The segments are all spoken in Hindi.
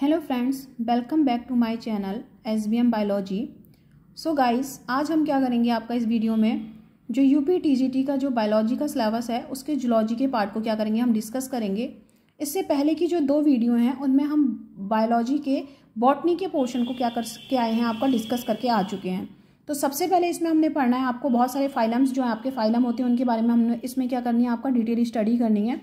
hello friends welcome back to my channel S B M biology so guys आज हम क्या करेंगे आपका इस वीडियो में जो U P T G T का जो बायोलॉजी का सिलेबस है उसके जुलॉजी के पार्ट को क्या करेंगे हम डिस्कस करेंगे इससे पहले की जो दो वीडियो हैं उनमें हम बायोलॉजी के बॉटनी के पोर्शन को क्या कर के आए हैं आपका डिस्कस करके आ चुके हैं तो सबसे पहले इसमें हमने पढ़ना है आपको बहुत सारे फाइलम्स जो हैं आपके फाइलम होते हैं उनके बारे में हमने इसमें क्या करनी है आपका डिटेल स्टडी करनी है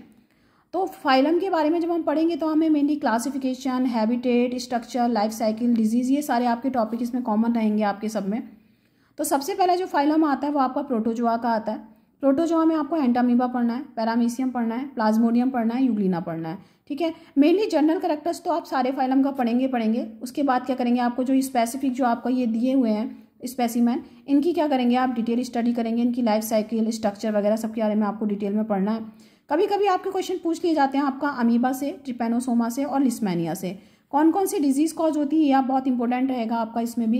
तो फाइलम के बारे में जब हम पढ़ेंगे तो हमें mainly classification habitat structure life cycle diseases ये सारे आपके टॉपिक इसमें कॉमन रहेंगे आपके सब में तो सबसे पहला जो फाइलम आता है वो आपका प्रोटोजोआ का आता है प्रोटोजोआ में आपको एंटामीबा पढ़ना है पैरामीसियम पढ़ना है प्लाज्मोडियम पढ़ना है यूग्लिना पढ़ना है ठीक है मेनली जनरल करेक्टर्स तो आप सारे फाइलम का पढ़ेंगे पढ़ेंगे उसके बाद क्या करेंगे आपको जो स्पेसिफिक जो आपका ये दिए हुए हैं स्पेसिमैन इनकी क्या करेंगे आप डिटेल स्टडी करेंगे इनकी लाइफ साइकिल स्ट्रक्चर वगैरह सबके बारे में आपको डिटेल में पढ़ना है कभी कभी आपके क्वेश्चन पूछ लिए जाते हैं आपका अमीबा से ट्रिपेनोसोमा से और लिस्मैनिया से कौन कौन सी डिजीज़ कॉज होती है यह बहुत इंपॉर्टेंट रहेगा आपका इसमें भी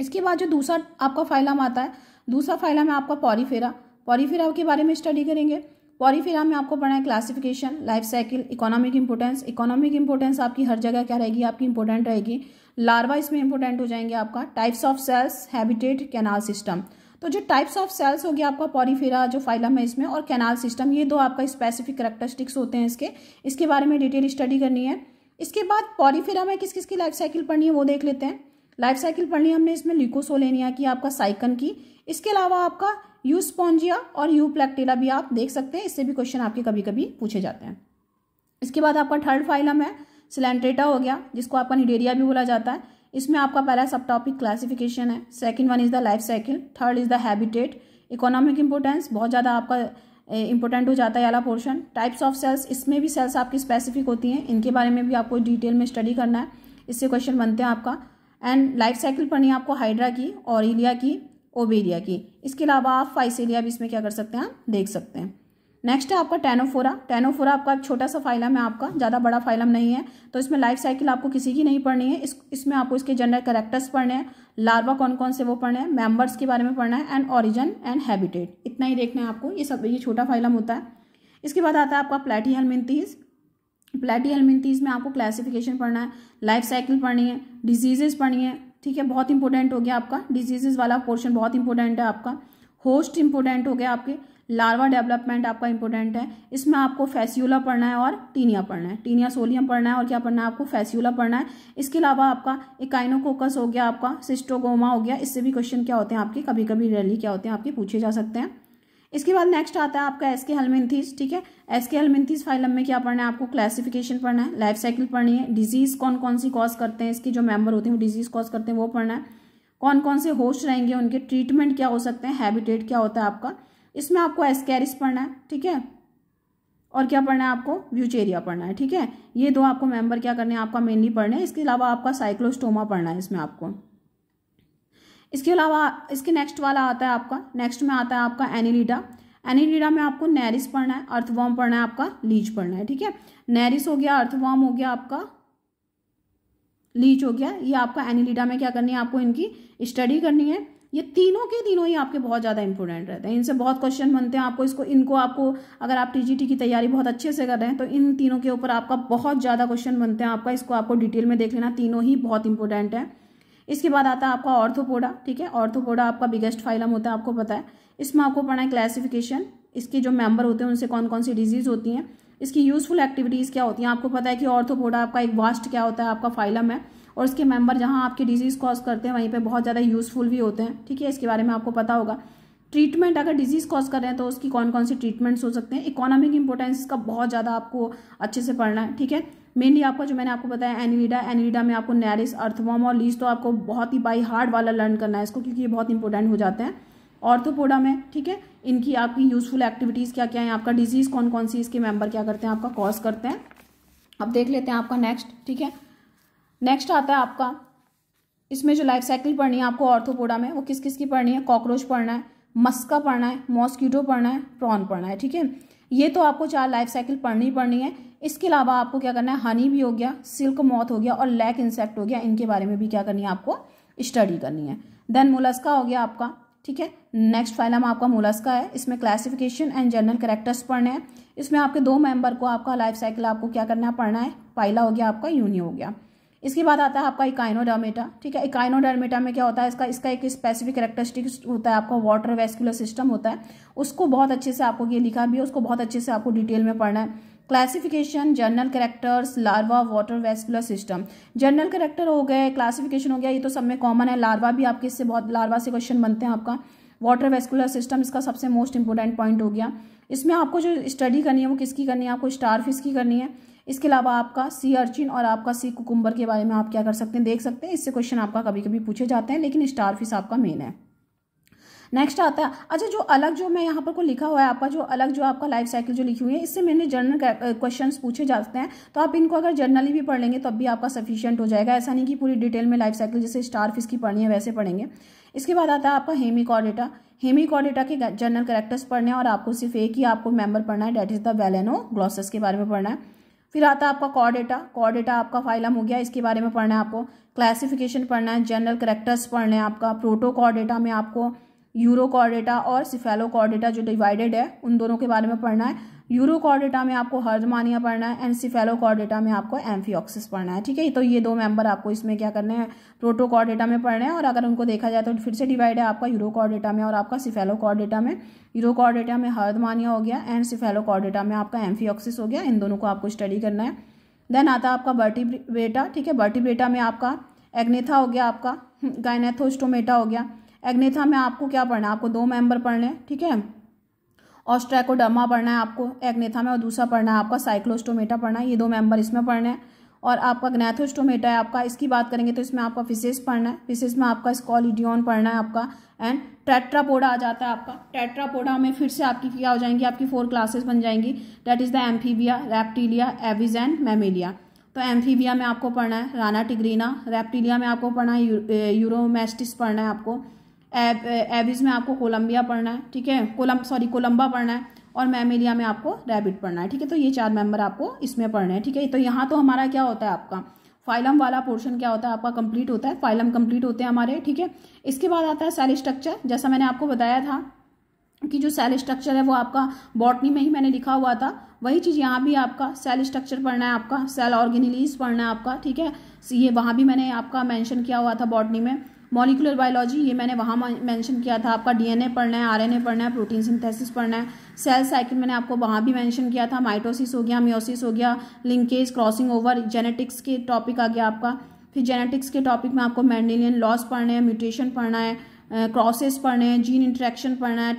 इसके बाद जो दूसरा आपका फाइलम आता है दूसरा फाइलम है आपका पॉरीफेरा पॉरीफेरा के बारे में स्टडी करेंगे पॉरीफेरा में आपको पढ़ना है classification life cycle economic importance economic importance आपकी हर जगह क्या रहेगी आपकी इंपॉर्टेंट रहेगी लार्वा इसमें इंपॉर्टेंट हो जाएंगे आपका types of cells habitat canal system तो जो टाइप्स ऑफ सेल्स हो गया आपका पॉरीफेरा जो फाइलम है इसमें और कैनाल सिस्टम ये दो आपका स्पेसिफिक करेक्टरिस्टिक्स होते हैं इसके इसके बारे में डिटेल स्टडी करनी है इसके बाद पॉरीफेरा में किस किस की लाइफ साइकिल पढ़नी है वो देख लेते हैं लाइफ साइकिल पढ़नी हमने इसमें ल्यूकोसोलेनिया की आपका साइकन की इसके अलावा आपका यू स्पॉन्जिया और यू प्लेक्टेरा भी आप देख सकते हैं इससे भी क्वेश्चन आपके कभी कभी पूछे जाते हैं इसके बाद आपका थर्ड फाइलम है सिलेंट्रेटा हो गया जिसको आपका निडेरिया भी बोला जाता है इसमें आपका पहला सब टॉपिक क्लासिफिकेशन है second one is the life cycle third is the habitat economic importance बहुत ज़्यादा आपका इंपॉर्टेंट हो जाता है वाला पोर्शन टाइप्स ऑफ सेल्स इसमें भी सेल्स आपकी स्पेसिफिक होती हैं इनके बारे में भी आपको डिटेल में स्टडी करना है इससे क्वेश्चन बनते हैं आपका एंड लाइफ साइकिल पढ़नी है आपको हाइड्रा की ऑरिलिया की ओबेरिया की इसके अलावा आप फाइसेलिया भी इसमें क्या कर सकते हैं देख सकते हैं नेक्स्ट है आपका टेनोफोरा टेनोफोरा आपका एक छोटा सा फाइलम है आपका ज़्यादा बड़ा फाइलम नहीं है तो इसमें लाइफ साइकिल आपको किसी की नहीं पढ़नी है इस इसमें आपको इसके जनरल करेक्टर्स पढ़ने हैं लार्वा कौन कौन से वो पढ़ने हैं मेम्बर्स के बारे में पढ़ना है एंड ऑरिजन एंड हैबिटेट इतना ही देखना है आपको ये सब ये छोटा फाइलम होता है इसके बाद आता है आपका प्लेटी हेलमिनतीज़ प्लेटी हेलमिनतीज़ में आपको क्लासीफिकेशन पढ़ना है लाइफ साइकिल पढ़नी है डिजीजेज़ पढ़नी है ठीक है बहुत इंपॉर्टेंट हो गया आपका डिजीजेज़ वाला पोर्शन बहुत इंपॉर्टेंट है आपका होस्ट इंपॉर्टेंट हो गया आपके लार्वा डेवलपमेंट आपका इंपॉर्टेंट है इसमें आपको फैस्यूला पढ़ना है और टीनिया पढ़ना है टीनिया सोलियम पढ़ना है और क्या पढ़ना है आपको फैस्यूला पढ़ना है इसके अलावा आपका इकाइनोकोकस हो गया आपका सिस्टोगोमा हो गया इससे भी क्वेश्चन क्या होते हैं आपके कभी कभी रैली क्या होते हैं आपके पूछे जा सकते हैं इसके बाद नेक्स्ट आता है आपका एस के ठीक है एस के फाइलम में क्या पढ़ना है आपको क्लासिफिकेशन पढ़ना है लाइफ साइकिल पढ़नी है डिजीज़ कौन कौन सी कॉज करते हैं इसके जो मेंबर होते हैं वो डिजीज़ कॉज करते हैं वो पढ़ना है कौन कौन से होस्ट रहेंगे उनके ट्रीटमेंट क्या हो सकते हैं हैबिटेट क्या होता है आपका इसमें आपको एस्केरिस पढ़ना है ठीक है और क्या पढ़ना है आपको व्यूचेरिया पढ़ना है ठीक है ये दो आपको मेंबर क्या करने हैं आपका मेनली पढ़ने हैं इसके अलावा आपका साइक्लोस्टोमा पढ़ना है इसमें आपको इसके अलावा इसके नेक्स्ट वाला आता है आपका नेक्स्ट में आता है आपका एनिलीडा एनिलीडा में आपको नैरिस पढ़ना है अर्थवॉर्म पढ़ना है आपका लीच पढ़ना है ठीक है नैरिस हो गया अर्थवॉर्म हो गया आपका लीच हो गया ये आपका एनिलीडा में क्या करनी है आपको इनकी स्टडी करनी है ये तीनों के तीनों ही आपके बहुत ज़्यादा इंपॉर्टेंट रहते हैं इनसे बहुत क्वेश्चन बनते हैं आपको इसको इनको आपको अगर आप टीजीटी की तैयारी बहुत अच्छे से कर रहे हैं तो इन तीनों के ऊपर आपका बहुत ज़्यादा क्वेश्चन बनते हैं आपका इसको आपको डिटेल में देख लेना तीनों ही बहुत इंपॉर्टेंट है इसके बाद आता है आपका ऑर्थोपोडा ठीक है ऑर्थोपोडा आपका बिगेस्ट फाइलम होता है आपको पता है इसमें आपको पढ़ना है क्लासिफिकेशन इसके जो मेंबर होते हैं उनसे कौन कौन सी डिजीज़ होती हैं इसकी यूजफुल एक्टिविटीज़ क्या होती हैं आपको पता है कि ऑर्थोपोडा आपका एक वास्ट क्या होता है आपका फाइलम है और इसके मेंबर जहाँ आपके डिजीज़ कॉज करते हैं वहीं पर बहुत ज़्यादा यूज़फुल भी होते हैं ठीक है इसके बारे में आपको पता होगा ट्रीटमेंट अगर डिजीज़ कॉज कर रहे हैं तो उसकी कौन कौन सी ट्रीटमेंट्स हो सकते हैं इकोनॉमिक इंपॉर्टेंस का बहुत ज़्यादा आपको अच्छे से पढ़ना है ठीक है मेनली आपका जो मैंने आपको बताया एनिडा एनिडा में आपको नैरिस अर्थवॉम और लीज तो आपको बहुत ही बाई हार्ड वाला लर्न करना है इसको क्योंकि ये बहुत इंपॉर्टेंट हो जाते हैं ऑर्थोपोडा में ठीक है इनकी आपकी यूजफुल एक्टिविटीज़ क्या क्या है आपका डिजीज़ कौन कौन सी इसके मेंबर क्या करते हैं आपका कॉज करते हैं अब देख लेते हैं आपका नेक्स्ट ठीक है नेक्स्ट आता है आपका इसमें जो लाइफ साइकिल पढ़नी है आपको ऑर्थोपोडा में वो किस किस की पढ़नी है कॉकरोच पढ़ना है मस्का पढ़ना है मॉस्क्यूटो पढ़ना है प्रॉन पढ़ना है ठीक है ये तो आपको चार लाइफ साइकिल पढ़नी पढ़नी है इसके अलावा आपको क्या करना है हनी भी हो गया सिल्क मॉथ हो गया और लैक इंसेक्ट हो गया इनके बारे में भी क्या करनी है आपको स्टडी करनी है देन मुलस्का हो गया आपका ठीक है नेक्स्ट फाइलम आपका मुलस्का है इसमें क्लासिफिकेशन एंड जनरल करेक्टर्स पढ़ने हैं इसमें आपके दो मेंबर को आपका लाइफ साइकिल आपको क्या करना है पढ़ना है पाइला हो गया आपका यूनियो हो गया इसके बाद आता है आपका इकाइनोडर्मेटा ठीक है इकाइनोडर्मेटा में क्या होता है इसका इसका एक स्पेसिफिक करेक्टरिस्टिक्स होता है आपका वाटर वेस्कुलर सिस्टम होता है उसको बहुत अच्छे से आपको ये लिखा भी है उसको बहुत अच्छे से आपको डिटेल में पढ़ना है classification general characters larva water vascular system general character हो गए क्लासिफिकेशन हो गया ये तो सब में कॉमन है लार्वा भी आपके इससे बहुत लार्वा से क्वेश्चन बनते हैं आपका वाटर वेस्कुलर सिस्टम इसका सबसे मोस्ट इंपॉर्टेंट पॉइंट हो गया इसमें आपको जो स्टडी करनी है वो किसकी करनी है आपको स्टार फिश की करनी है इसके अलावा आपका सी अर्चिन और आपका सी कुकुम्बर के बारे में आप क्या कर सकते हैं देख सकते हैं इससे क्वेश्चन आपका कभी कभी पूछे जाते हैं लेकिन स्टार फिश आपका मेन है नेक्स्ट आता है अच्छा जो अलग जो मैं यहाँ पर को लिखा हुआ है आपका जो अलग जो आपका लाइफ साइकिल जो लिखी हुई है इससे मैंने जनरल क्वेश्चन पूछे जाते हैं तो आप इनको अगर जर्नली भी पढ़ लेंगे तब भी आपका सफिशियंट हो जाएगा ऐसा नहीं कि पूरी डिटेल में लाइफ साइकिल जैसे स्टार फिस की पढ़नी है वैसे पढ़ेंगे इसके बाद आता है आपका हेमी कॉडेटा हेमी कॉडेटा के जनरल करेक्टर्स पढ़ने हैं और आपको सिर्फ एक ही आपको मेंबर पढ़ना है डेट इज़ द वेलेनो ग्लॉसेस के बारे में पढ़ना है फिर आता है आपका कॉडेटा कॉडेटा आपका फाइलम हो गया इसके बारे में पढ़ना है आपको क्लासिफिकेशन पढ़ना है जनरल करेक्टर्स पढ़ने हैं आपका प्रोटो में आपको यूरोकॉर्डेटा और सिफेलोकॉर्डेटा जो डिवाइडेड है उन दोनों के बारे में पढ़ना है यूरोकॉर्डेटा में आपको हर्जमानिया पढ़ना है एंड सिफेलोकॉर्डेटा में आपको एम्फियोक्सिस पढ़ना है ठीक है तो ये दो मेंबर आपको इसमें क्या करने हैं प्रोटोकॉर्डेटा में पढ़ना है और अगर उनको देखा जाए तो फिर से डिवाइड है आपका यूरोकॉर्डेटा में और आपका सिफेलोकॉर्डेटा में यूरोकॉर्डेटा में हर्जमानिया हो गया एंड सिफेलोकॉर्डेटा में आपका एम्फियोक्सिस हो गया इन दोनों को आपको स्टडी करना है देन आता है आपका बर्टिब्रेटा ठीक है बर्टिब्रेटा में आपका एग्नेथा हो गया आपका गाइनेथोस्टोमेटा हो गया एग्नेथा में आपको क्या पढ़ना है आपको दो मेंबर पढ़ने हैं ठीक है ऑस्ट्रैकोडर्मा पढ़ना है आपको एग्नेथा में और दूसरा पढ़ना है आपका साइक्लोस्टोमेटा पढ़ना है ये दो मेंबर इसमें पढ़ने हैं और आपका ग्नेथोस्टोमेटा है आपका इसकी बात करेंगे तो इसमें आपका फिसेस पढ़ना है फिसेस में आपका स्कॉलिडियन पढ़ना है आपका एंड टेट्रापोडा आ जाता है आपका टेट्रापोडा में फिर से आपकी क्या हो जाएंगी आपकी फोर क्लासेस बन जाएंगी that is the amphibia reptilia aves and mammalia तो एम्फीबिया में आपको पढ़ना है राना टिग्रीना रेप्टीलिया में आपको पढ़ना है यूरोमेस्टिस पढ़ना है आपको एब एबिज में आपको कोलम्बिया पढ़ना है ठीक है कोलम सॉरी कोलम्बा पढ़ना है और मैमिलिया में आपको रैबिट पढ़ना है ठीक है तो ये चार मेंबर आपको इसमें पढ़ना है ठीक है तो यहाँ तो हमारा क्या होता है आपका फाइलम वाला पोर्शन क्या होता है आपका कंप्लीट होता है फाइलम कंप्लीट होते हैं हमारे ठीक है इसके बाद आता है सेल स्ट्रक्चर जैसा मैंने आपको बताया था कि जो सेल स्ट्रक्चर है वो आपका बॉटनी में ही मैंने लिखा हुआ था वही चीज़ यहाँ भी आपका सेल स्ट्रक्चर पढ़ना है आपका सेल ऑर्गेनिलीज पढ़ना है आपका ठीक है ये वहाँ भी मैंने आपका मेंशन किया हुआ था बॉटनी में मॉलिकुलर बायोलॉजी ये मैंने वहाँ मेंशन किया था आपका डीएनए पढ़ना है आरएनए पढ़ना है प्रोटीन सिंथेसिस पढ़ना है सेल साइकिल मैंने आपको वहाँ भी मेंशन किया था माइटोसिस हो गया मियोसिस हो गया लिंकेज क्रॉसिंग ओवर जेनेटिक्स के टॉपिक आ गया आपका फिर जेनेटिक्स के टॉपिक में आपको मैंडेलियन लॉस पढ़ने हैं म्यूटेशन पढ़ना है क्रॉसेस पढ़ने हैं जीन इंट्रैक्शन पढ़ना है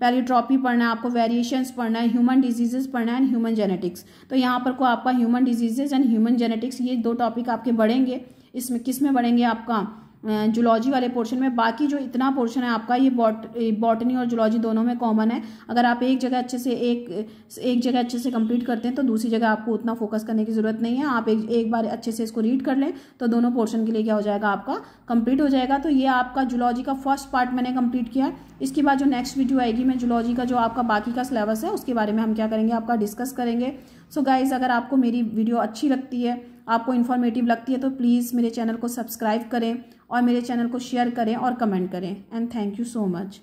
पैलीट्रॉपी पढ़ना है आपको वेरिएशंस पढ़ना है ह्यूमन डिजीजेस पढ़ना है एंड ह्यूमन जेनेटिक्स तो यहाँ पर को आपका human diseases and human genetics ये दो टॉपिक आपके बढ़ेंगे इसमें किस में बढ़ेंगे आपका जुलॉजी वाले पोर्शन में बाकी जो इतना पोर्शन है आपका ये बॉट बॉटनी और जुलॉजी दोनों में कॉमन है अगर आप एक जगह अच्छे से एक एक जगह अच्छे से कंप्लीट करते हैं तो दूसरी जगह आपको उतना फोकस करने की ज़रूरत नहीं है आप एक एक बार अच्छे से इसको रीड कर लें तो दोनों पोर्शन के लिए क्या हो जाएगा आपका कंप्लीट हो जाएगा तो ये आपका जुलॉजी का फर्स्ट पार्ट मैंने कंप्लीट किया है इसके बाद जो नेक्स्ट वीडियो आएगी मैं जुलॉजी का जो आपका बाकी का सिलेबस है उसके बारे में हम क्या करेंगे आपका डिस्कस करेंगे सो गाइज़ अगर आपको मेरी वीडियो अच्छी लगती है आपको इन्फॉर्मेटिव लगती है तो प्लीज़ मेरे चैनल को सब्सक्राइब करें और मेरे चैनल को शेयर करें और कमेंट करें and thank you so much